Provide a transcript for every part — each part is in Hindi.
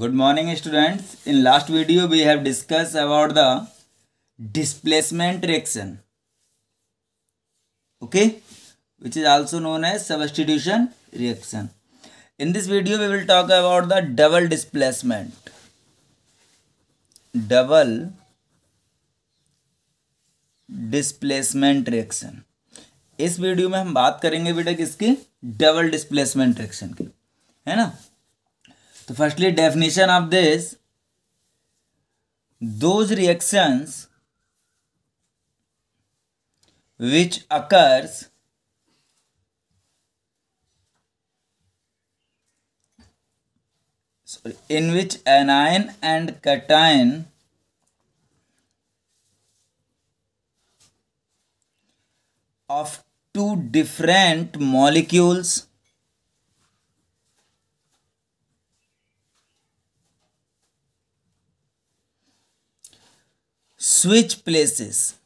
good morning students in last video we have discussed about the displacement reaction okay which is also known as substitution reaction in this video we will talk about the double displacement double displacement reaction इस वीडियो में हम बात करेंगे बेटा किसकी डबल डिस्प्लेसमेंट रिएक्शन की है ना So firstly definition of this those reactions which occurs in which anion and cation of two different molecules switch places.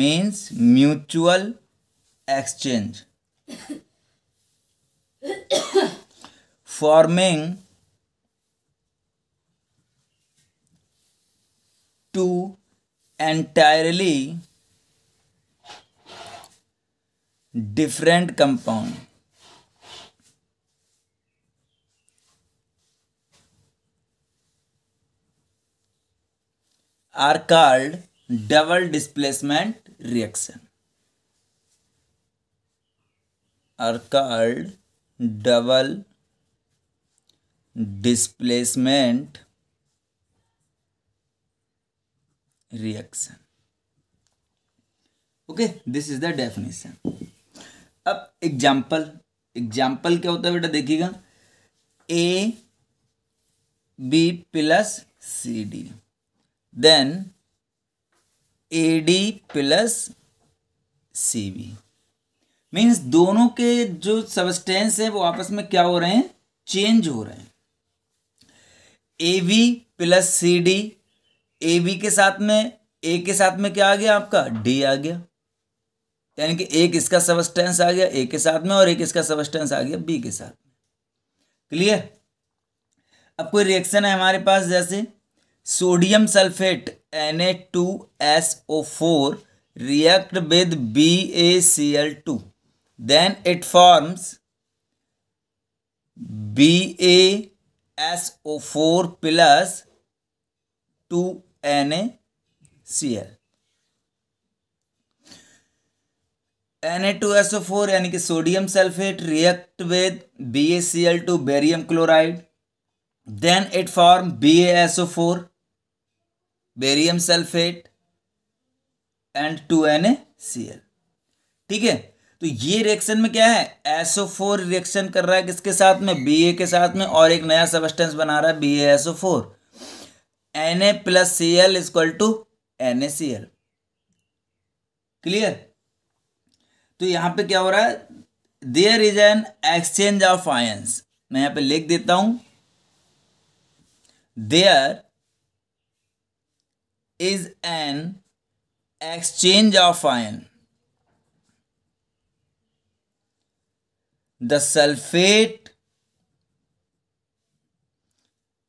means mutual exchange forming two entirely different compound are called double displacement reaction are called double displacement reaction okay this is the definition अब एग्जाम्पल एग्जाम्पल क्या होता है बेटा देखिएगा A B plus C D then AD plus CB means दोनों के जो सबस्टेंस है वो आपस में क्या हो रहे हैं चेंज हो रहे हैं A B plus C D A B के साथ में ए के साथ में क्या आ गया आपका डी आ गया यानी कि एक इसका सबस्टेंस आ गया ए के साथ में और एक इसका सबस्टेंस आ गया बी के साथ में क्लियर अब कोई रिएक्शन है हमारे पास जैसे sodium sulphate N A two S O four react with B A C L two then it forms B A S O four plus two N A C L N A two S O four यानी कि sodium sulphate react with B A C L two barium chloride then it form B A S O four barium sulphate and two N A C L ठीक है तो ये रिएक्शन में क्या है एसओ फोर रिएक्शन कर रहा है किसके साथ में बी ए के साथ में और एक नया सबस्टेंस बना रहा है B S O four N A plus C L is equal to N A C L clear तो यहां पे क्या हो रहा है there is an exchange of ions मैं यहां पे लिख देता हूं there is an exchange of ion. The sulfate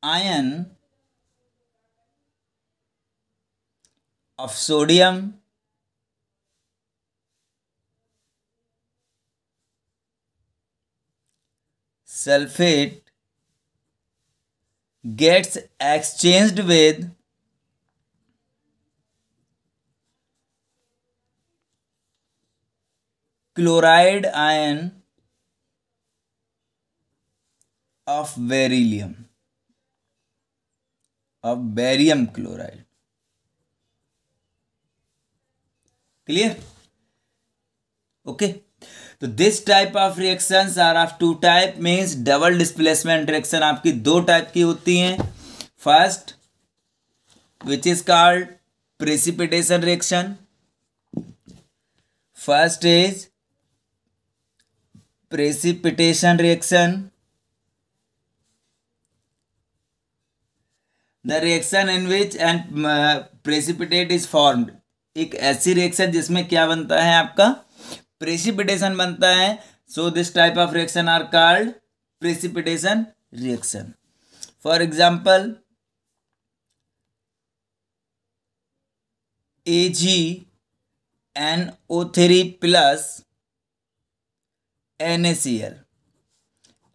ion of sodium sulfate gets exchanged with chloride ion of beryllium of barium chloride clear okay तो this type of reactions are of two type means double displacement reaction आपकी दो टाइप की होती हैं first which is called precipitation reaction first is precipitation reaction the reaction in which an precipitate is is एक ऐसी रिएक्शन जिसमें क्या बनता है आपका प्रेसिपिटेशन बनता है so this type of reaction are called precipitation reaction for example A G N O three plus N A C L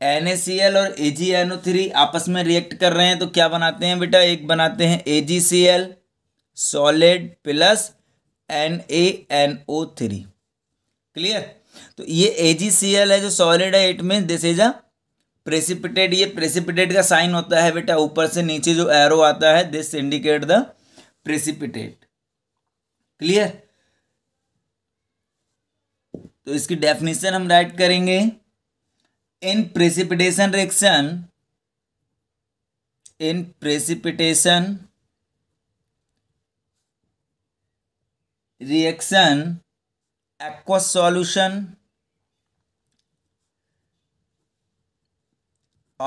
N A C L और A G N O three आपस में रिएक्ट कर रहे हैं तो क्या बनाते हैं बेटा एक बनाते हैं A G C L solid plus N A N O three clear तो ये ए जी सी एल है जो सॉलिड है it mean this is a precipitate ये प्रेसिपिटेट का साइन होता है बेटा ऊपर से नीचे जो एरो आता है this indicate the precipitate clear तो इसकी डेफिनेशन हम राइट करेंगे in precipitation reaction in precipitation reaction aqueous solution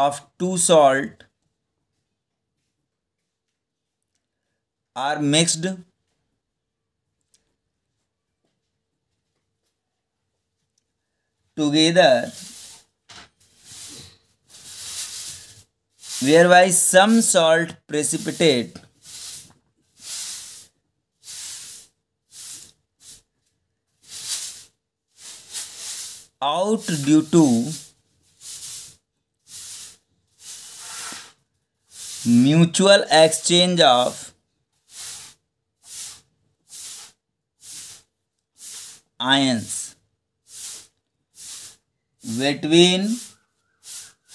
of two salt are mixed together whereby some salt precipitate out due to mutual exchange of ions between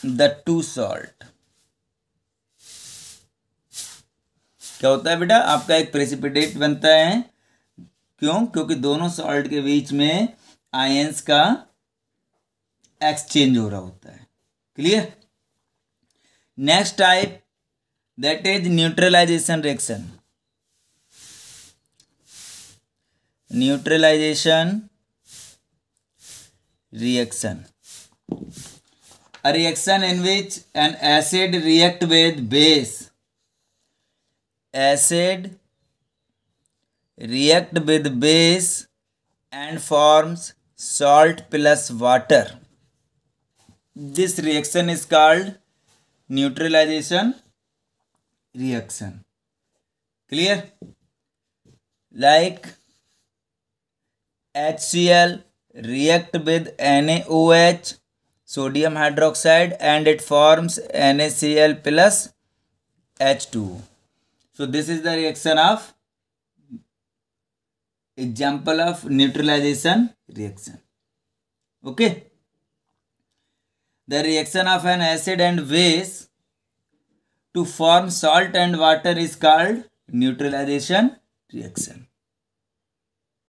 the two salt क्या होता है बेटा आपका एक प्रेसिपिटेट बनता है क्यों क्योंकि दोनों सॉल्ट के बीच में आयंस का एक्सचेंज हो रहा होता है clear next type that is neutralisation reaction neutralisation reaction a reaction in which an acid react with base acid react with base and forms salt plus water this reaction is called neutralization reaction clear like HCl react with NaOH sodium hydroxide and it forms NaCl plus H2. So this is the reaction of example of neutralization reaction. Okay. The reaction of an acid and base to form salt and water is called neutralization reaction.